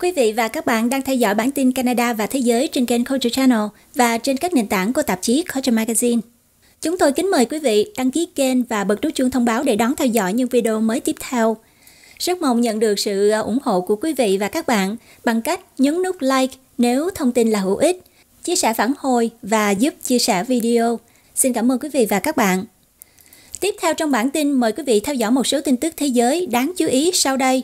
Quý vị và các bạn đang theo dõi bản tin Canada và Thế giới trên kênh Culture Channel và trên các nền tảng của tạp chí Culture Magazine. Chúng tôi kính mời quý vị đăng ký kênh và bật nút chuông thông báo để đón theo dõi những video mới tiếp theo. Rất mong nhận được sự ờ, ủng hộ của quý vị và các bạn bằng cách nhấn nút like nếu thông tin là hữu ích, chia sẻ phản hồi và giúp chia sẻ video. Xin cảm ơn quý vị và các bạn. Tiếp theo trong bản tin, mời quý vị theo dõi một số tin tức thế giới đáng chú ý sau đây.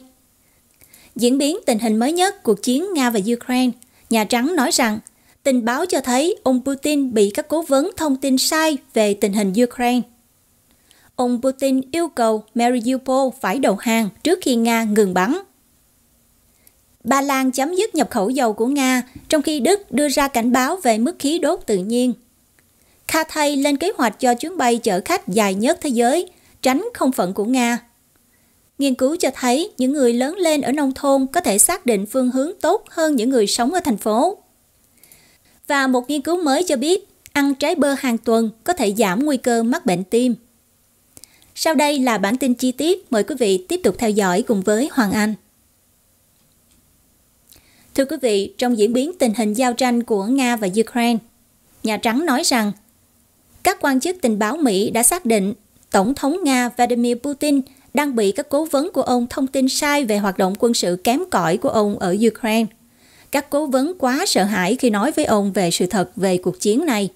Diễn biến tình hình mới nhất cuộc chiến Nga và Ukraine, Nhà Trắng nói rằng tình báo cho thấy ông Putin bị các cố vấn thông tin sai về tình hình Ukraine. Ông Putin yêu cầu Mariupol phải đầu hàng trước khi Nga ngừng bắn. Ba Lan chấm dứt nhập khẩu dầu của Nga, trong khi Đức đưa ra cảnh báo về mức khí đốt tự nhiên. Cathay lên kế hoạch cho chuyến bay chở khách dài nhất thế giới, tránh không phận của Nga. Nghiên cứu cho thấy những người lớn lên ở nông thôn có thể xác định phương hướng tốt hơn những người sống ở thành phố. Và một nghiên cứu mới cho biết ăn trái bơ hàng tuần có thể giảm nguy cơ mắc bệnh tim. Sau đây là bản tin chi tiết, mời quý vị tiếp tục theo dõi cùng với Hoàng Anh. Thưa quý vị, trong diễn biến tình hình giao tranh của Nga và Ukraine, Nhà Trắng nói rằng các quan chức tình báo Mỹ đã xác định Tổng thống Nga Vladimir Putin đang bị các cố vấn của ông thông tin sai về hoạt động quân sự kém cỏi của ông ở Ukraine. Các cố vấn quá sợ hãi khi nói với ông về sự thật về cuộc chiến này.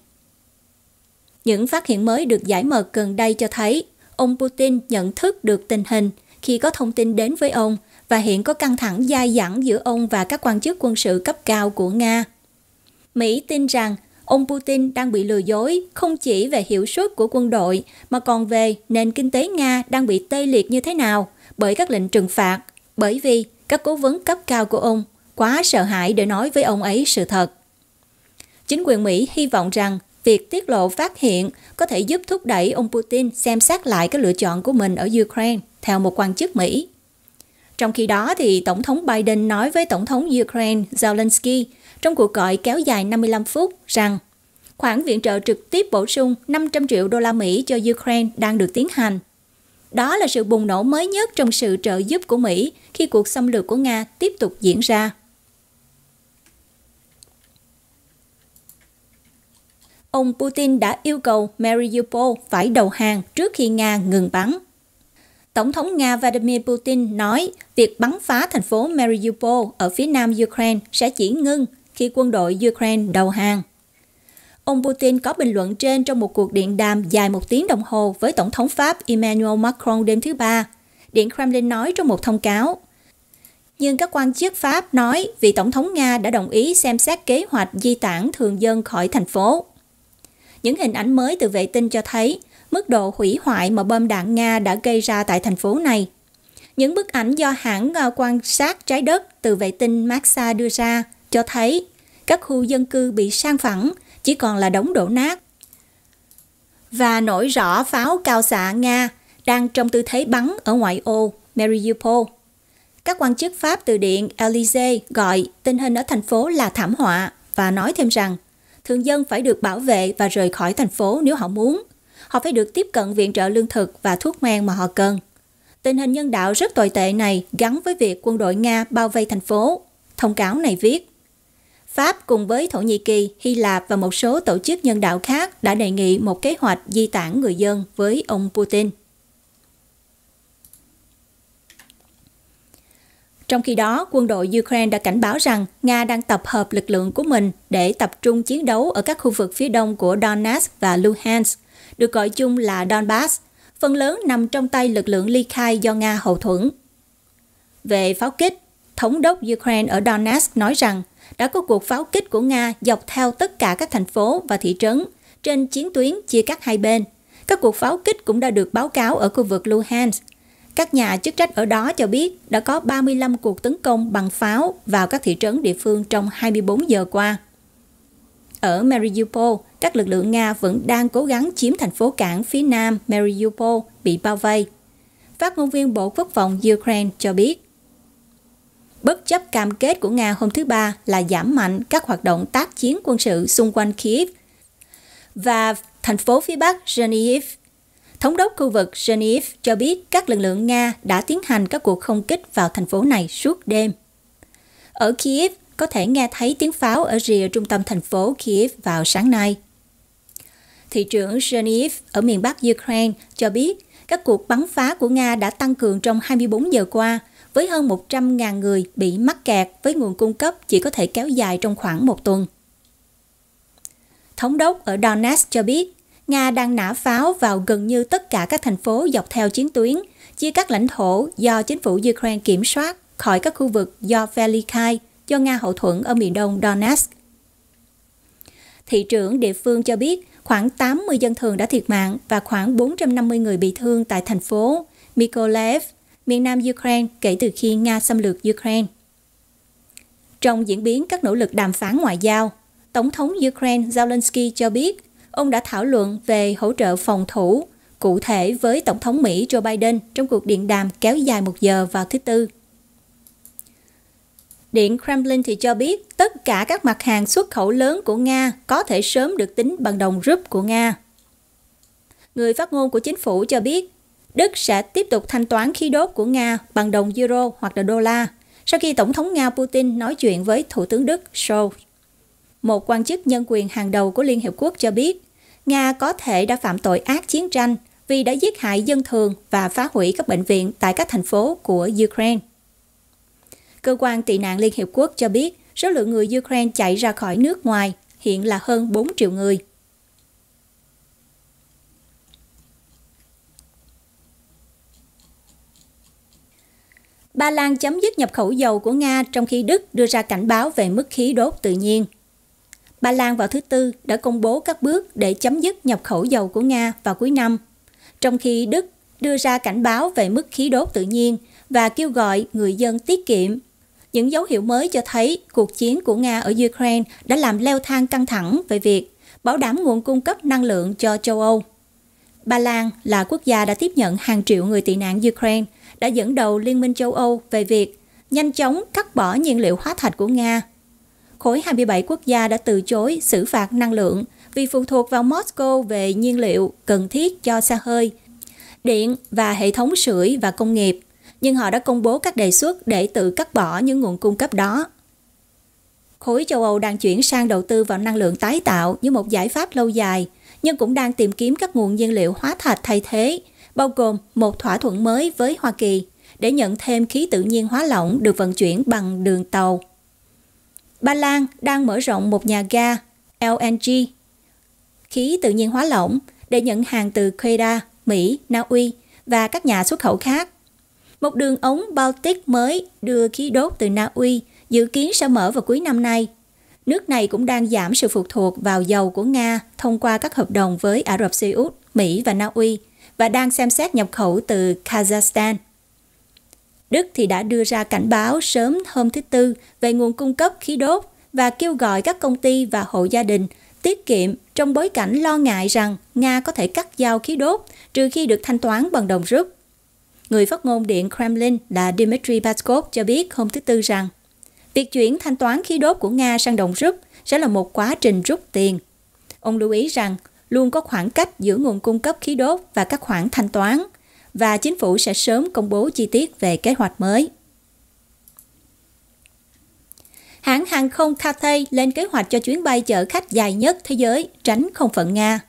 Những phát hiện mới được giải mật gần đây cho thấy ông Putin nhận thức được tình hình khi có thông tin đến với ông và hiện có căng thẳng dai dẳng giữa ông và các quan chức quân sự cấp cao của Nga. Mỹ tin rằng ông Putin đang bị lừa dối không chỉ về hiệu suất của quân đội mà còn về nền kinh tế Nga đang bị tê liệt như thế nào bởi các lệnh trừng phạt, bởi vì các cố vấn cấp cao của ông quá sợ hãi để nói với ông ấy sự thật. Chính quyền Mỹ hy vọng rằng việc tiết lộ phát hiện có thể giúp thúc đẩy ông Putin xem xét lại các lựa chọn của mình ở Ukraine, theo một quan chức Mỹ. Trong khi đó, thì Tổng thống Biden nói với Tổng thống Ukraine Zelensky trong cuộc gọi kéo dài 55 phút rằng khoản viện trợ trực tiếp bổ sung 500 triệu đô la Mỹ cho Ukraine đang được tiến hành. Đó là sự bùng nổ mới nhất trong sự trợ giúp của Mỹ khi cuộc xâm lược của Nga tiếp tục diễn ra. Ông Putin đã yêu cầu Mariupol phải đầu hàng trước khi Nga ngừng bắn. Tổng thống Nga Vladimir Putin nói việc bắn phá thành phố Mariupol ở phía nam Ukraine sẽ chỉ ngưng khi quân đội Ukraine đầu hàng. Ông Putin có bình luận trên trong một cuộc điện đàm dài một tiếng đồng hồ với Tổng thống Pháp Emmanuel Macron đêm thứ Ba. Điện Kremlin nói trong một thông cáo. Nhưng các quan chức Pháp nói vị Tổng thống Nga đã đồng ý xem xét kế hoạch di tản thường dân khỏi thành phố. Những hình ảnh mới từ vệ tinh cho thấy mức độ hủy hoại mà bom đạn Nga đã gây ra tại thành phố này. Những bức ảnh do hãng à, quan sát trái đất từ vệ tinh Maxa đưa ra – cho thấy các khu dân cư bị sang phẳng, chỉ còn là đống đổ nát. Và nổi rõ pháo cao xạ Nga đang trong tư thế bắn ở ngoại ô Mariupol. Các quan chức Pháp từ Điện Elysee gọi tình hình ở thành phố là thảm họa và nói thêm rằng thường dân phải được bảo vệ và rời khỏi thành phố nếu họ muốn. Họ phải được tiếp cận viện trợ lương thực và thuốc men mà họ cần. Tình hình nhân đạo rất tồi tệ này gắn với việc quân đội Nga bao vây thành phố. Thông cáo này viết. Pháp cùng với Thổ Nhĩ Kỳ, Hy Lạp và một số tổ chức nhân đạo khác đã đề nghị một kế hoạch di tản người dân với ông Putin. Trong khi đó, quân đội Ukraine đã cảnh báo rằng Nga đang tập hợp lực lượng của mình để tập trung chiến đấu ở các khu vực phía đông của Donetsk và Luhansk, được gọi chung là Donbass, phần lớn nằm trong tay lực lượng ly khai do Nga hậu thuẫn. Về pháo kích, thống đốc Ukraine ở Donetsk nói rằng đã có cuộc pháo kích của Nga dọc theo tất cả các thành phố và thị trấn trên chiến tuyến chia cắt hai bên. Các cuộc pháo kích cũng đã được báo cáo ở khu vực Luhansk. Các nhà chức trách ở đó cho biết đã có 35 cuộc tấn công bằng pháo vào các thị trấn địa phương trong 24 giờ qua. Ở Mariupol, các lực lượng Nga vẫn đang cố gắng chiếm thành phố cảng phía nam Mariupol bị bao vây. Phát ngôn viên Bộ Quốc phòng Ukraine cho biết, bất chấp cam kết của Nga hôm thứ Ba là giảm mạnh các hoạt động tác chiến quân sự xung quanh Kiev và thành phố phía Bắc Chernihiv. Thống đốc khu vực Chernihiv cho biết các lực lượng Nga đã tiến hành các cuộc không kích vào thành phố này suốt đêm. Ở Kiev, có thể nghe thấy tiếng pháo ở rìa trung tâm thành phố Kiev vào sáng nay. Thị trưởng Chernihiv ở miền Bắc Ukraine cho biết các cuộc bắn phá của Nga đã tăng cường trong 24 giờ qua – với hơn 100.000 người bị mắc kẹt với nguồn cung cấp chỉ có thể kéo dài trong khoảng một tuần. Thống đốc ở Donetsk cho biết, Nga đang nã pháo vào gần như tất cả các thành phố dọc theo chiến tuyến, chia cắt lãnh thổ do chính phủ Ukraine kiểm soát khỏi các khu vực do Velikai, do Nga hậu thuẫn ở miền đông Donetsk. Thị trưởng địa phương cho biết khoảng 80 dân thường đã thiệt mạng và khoảng 450 người bị thương tại thành phố Mykolaiv miền nam Ukraine kể từ khi Nga xâm lược Ukraine. Trong diễn biến các nỗ lực đàm phán ngoại giao, Tổng thống Ukraine Zelensky cho biết ông đã thảo luận về hỗ trợ phòng thủ cụ thể với Tổng thống Mỹ Joe Biden trong cuộc điện đàm kéo dài một giờ vào thứ Tư. Điện Kremlin thì cho biết tất cả các mặt hàng xuất khẩu lớn của Nga có thể sớm được tính bằng đồng rúp của Nga. Người phát ngôn của chính phủ cho biết Đức sẽ tiếp tục thanh toán khí đốt của Nga bằng đồng euro hoặc là đô la sau khi Tổng thống Nga Putin nói chuyện với Thủ tướng Đức Scholz. Một quan chức nhân quyền hàng đầu của Liên Hiệp Quốc cho biết, Nga có thể đã phạm tội ác chiến tranh vì đã giết hại dân thường và phá hủy các bệnh viện tại các thành phố của Ukraine. Cơ quan tị nạn Liên Hiệp Quốc cho biết số lượng người Ukraine chạy ra khỏi nước ngoài hiện là hơn 4 triệu người. Ba Lan chấm dứt nhập khẩu dầu của Nga trong khi Đức đưa ra cảnh báo về mức khí đốt tự nhiên. Ba Lan vào thứ Tư đã công bố các bước để chấm dứt nhập khẩu dầu của Nga vào cuối năm, trong khi Đức đưa ra cảnh báo về mức khí đốt tự nhiên và kêu gọi người dân tiết kiệm. Những dấu hiệu mới cho thấy cuộc chiến của Nga ở Ukraine đã làm leo thang căng thẳng về việc bảo đảm nguồn cung cấp năng lượng cho châu Âu. Ba Lan là quốc gia đã tiếp nhận hàng triệu người tị nạn Ukraine đã dẫn đầu Liên minh châu Âu về việc nhanh chóng cắt bỏ nhiên liệu hóa thạch của Nga. Khối 27 quốc gia đã từ chối xử phạt năng lượng vì phụ thuộc vào Moscow về nhiên liệu cần thiết cho xe hơi, điện và hệ thống sưởi và công nghiệp, nhưng họ đã công bố các đề xuất để tự cắt bỏ những nguồn cung cấp đó. Khối châu Âu đang chuyển sang đầu tư vào năng lượng tái tạo như một giải pháp lâu dài, nhưng cũng đang tìm kiếm các nguồn nhiên liệu hóa thạch thay thế bao gồm một thỏa thuận mới với Hoa Kỳ để nhận thêm khí tự nhiên hóa lỏng được vận chuyển bằng đường tàu. Ba Lan đang mở rộng một nhà ga LNG, khí tự nhiên hóa lỏng để nhận hàng từ Canada, Mỹ, Na Uy và các nhà xuất khẩu khác. Một đường ống Baltic mới đưa khí đốt từ Na Uy dự kiến sẽ mở vào cuối năm nay. Nước này cũng đang giảm sự phụ thuộc vào dầu của Nga thông qua các hợp đồng với Ả Rập Xê Út, Mỹ và Na Uy và đang xem xét nhập khẩu từ Kazakhstan. Đức thì đã đưa ra cảnh báo sớm hôm thứ Tư về nguồn cung cấp khí đốt và kêu gọi các công ty và hộ gia đình tiết kiệm trong bối cảnh lo ngại rằng Nga có thể cắt giao khí đốt trừ khi được thanh toán bằng đồng rúp. Người phát ngôn Điện Kremlin là Dmitry Peskov cho biết hôm thứ Tư rằng việc chuyển thanh toán khí đốt của Nga sang đồng rúp sẽ là một quá trình rút tiền. Ông lưu ý rằng luôn có khoảng cách giữa nguồn cung cấp khí đốt và các khoản thanh toán, và chính phủ sẽ sớm công bố chi tiết về kế hoạch mới. Hãng hàng không Cathay lên kế hoạch cho chuyến bay chở khách dài nhất thế giới tránh không phận Nga.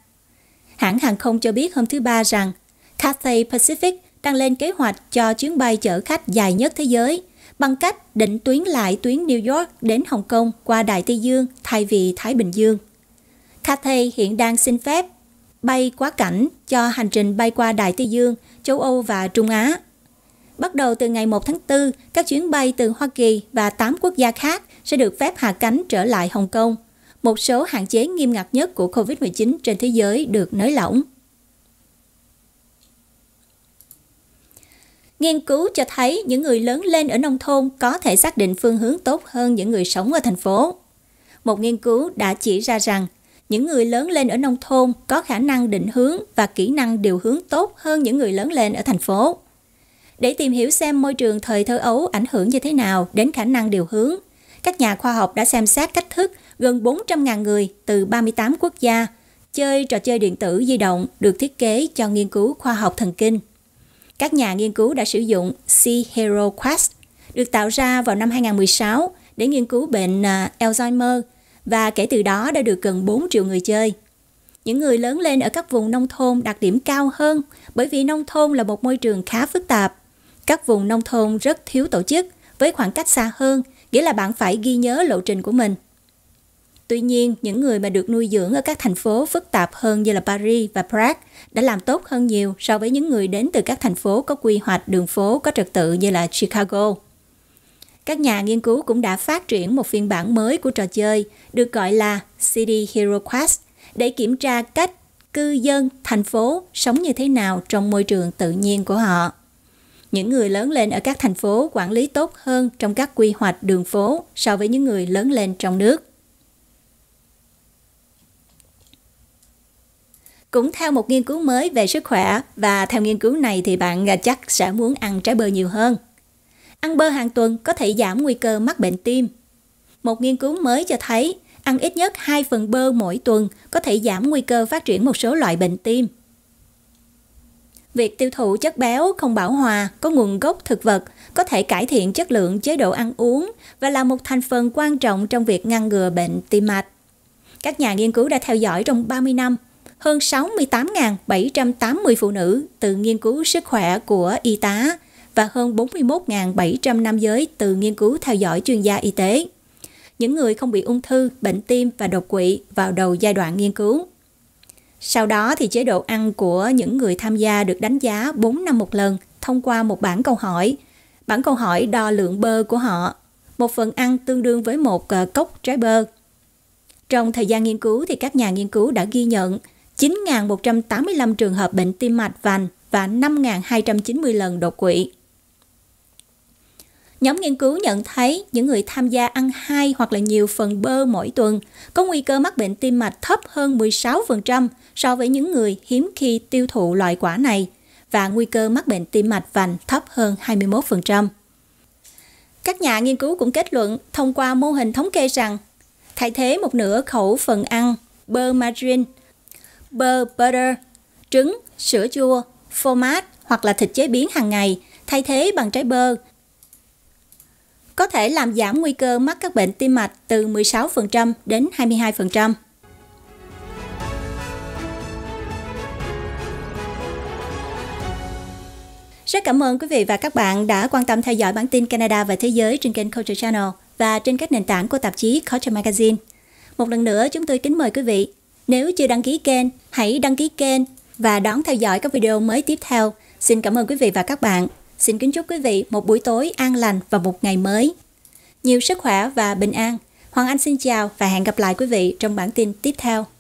Hãng hàng không cho biết hôm thứ Ba rằng Cathay Pacific đang lên kế hoạch cho chuyến bay chở khách dài nhất thế giới bằng cách định tuyến lại tuyến New York đến Hồng Kông qua Đại Tây Dương thay vì Thái Bình Dương. Cathay hiện đang xin phép bay quá cảnh cho hành trình bay qua Đại Tây Dương, châu Âu và Trung Á. Bắt đầu từ ngày 1 tháng 4, các chuyến bay từ Hoa Kỳ và 8 quốc gia khác sẽ được phép hạ cánh trở lại Hồng Kông. Một số hạn chế nghiêm ngặt nhất của COVID-19 trên thế giới được nới lỏng. Nghiên cứu cho thấy những người lớn lên ở nông thôn có thể xác định phương hướng tốt hơn những người sống ở thành phố. Một nghiên cứu đã chỉ ra rằng những người lớn lên ở nông thôn có khả năng định hướng và kỹ năng điều hướng tốt hơn những người lớn lên ở thành phố. Để tìm hiểu xem môi trường thời thơ ấu ảnh hưởng như thế nào đến khả năng điều hướng, các nhà khoa học đã xem xét cách thức gần 400.000 người từ 38 quốc gia chơi trò chơi điện tử di động được thiết kế cho nghiên cứu khoa học thần kinh. Các nhà nghiên cứu đã sử dụng Sea Hero Quest được tạo ra vào năm 2016 để nghiên cứu bệnh à, Alzheimer – và kể từ đó đã được gần 4 triệu người chơi. Những người lớn lên ở các vùng nông thôn đặc điểm cao hơn bởi vì nông thôn là một môi trường khá phức tạp. Các vùng nông thôn rất thiếu tổ chức với khoảng cách xa hơn, nghĩa là bạn phải ghi nhớ lộ trình của mình. Tuy nhiên, những người mà được nuôi dưỡng ở các thành phố phức tạp hơn như là Paris và Prague đã làm tốt hơn nhiều so với những người đến từ các thành phố có quy hoạch đường phố có trật tự như là Chicago các nhà nghiên cứu cũng đã phát triển một phiên bản mới của trò chơi được gọi là City Hero Quest để kiểm tra cách cư dân thành phố sống như thế nào trong môi trường tự nhiên của họ. Những người lớn lên ở các thành phố quản lý tốt hơn trong các quy hoạch đường phố so với những người lớn lên trong nước. Cũng theo một nghiên cứu mới về sức khỏe và theo nghiên cứu này thì bạn chắc sẽ muốn ăn trái bơ nhiều hơn. Ăn bơ hàng tuần có thể giảm nguy cơ mắc bệnh tim. Một nghiên cứu mới cho thấy ăn ít nhất 2 phần bơ mỗi tuần có thể giảm nguy cơ phát triển một số loại bệnh tim. Việc tiêu thụ chất béo không bão hòa có nguồn gốc thực vật có thể cải thiện chất lượng chế độ ăn uống và là một thành phần quan trọng trong việc ngăn ngừa bệnh tim mạch. Các nhà nghiên cứu đã theo dõi trong 30 năm hơn 68.780 phụ nữ từ nghiên cứu sức khỏe của y tá, và hơn 41.700 nam giới từ nghiên cứu theo dõi chuyên gia y tế. Những người không bị ung thư, bệnh tim và đột quỵ vào đầu giai đoạn nghiên cứu. Sau đó thì chế độ ăn của những người tham gia được đánh giá 4 năm một lần thông qua một bảng câu hỏi. Bảng câu hỏi đo lượng bơ của họ. Một phần ăn tương đương với một ờ, cốc trái bơ. Trong thời gian nghiên cứu thì các nhà nghiên cứu đã ghi nhận 9.185 trường hợp bệnh tim mạch vành và 5.290 lần đột quỵ. Nhóm nghiên cứu nhận thấy những người tham gia ăn hai hoặc là nhiều phần bơ mỗi tuần có nguy cơ mắc bệnh tim mạch thấp hơn 16% so với những người hiếm khi tiêu thụ loại quả này và nguy cơ mắc bệnh tim mạch vành thấp hơn 21%. Các nhà nghiên cứu cũng kết luận thông qua mô hình thống kê rằng thay thế một nửa khẩu phần ăn bơ margarine, bơ butter, trứng, sữa chua, phô mát hoặc là thịt chế biến hàng ngày thay thế bằng trái bơ có thể làm giảm nguy cơ mắc các bệnh tim mạch từ 16% đến 22%. Rất cảm ơn quý vị và các bạn đã quan tâm theo dõi bản tin Canada và Thế giới trên kênh Culture Channel và trên các nền tảng của tạp chí Culture Magazine. Một lần nữa, chúng tôi kính mời quý vị, nếu chưa đăng ký kênh, hãy đăng ký kênh và đón theo dõi các video mới tiếp theo. Xin cảm ơn quý vị và các bạn. Xin kính chúc quý vị một buổi tối an lành và một ngày mới. Nhiều sức khỏe và bình an. Hoàng Anh xin chào và hẹn gặp lại quý vị trong bản tin tiếp theo.